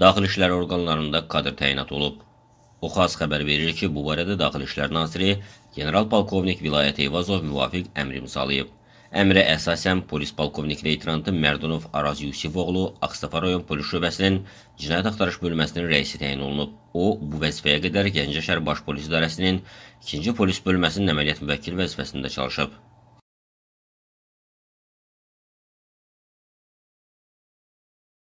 Daxil İşlər orqanlarında kadr təyinat olub. Oxaz xəbər verir ki, bu barədə Daxil İşlər Naziri General Polkovnik Vilayət Eyvazov müvafiq əmr imzalayıb. Əmrə əsasən polis polkovnik leytenantı Mərdunov Araz Yusifoğlu Ağstafa rayon polis şöbəsinin cinayət axtarış bölməsinin rəisi təyin olunub. O, bu vəzifəyə qədər Gəncə şəhər Baş Polis İdarəsinin 2-ci polis bölməsinin əməliyyat müvəkkili vəzifəsində çalışıb.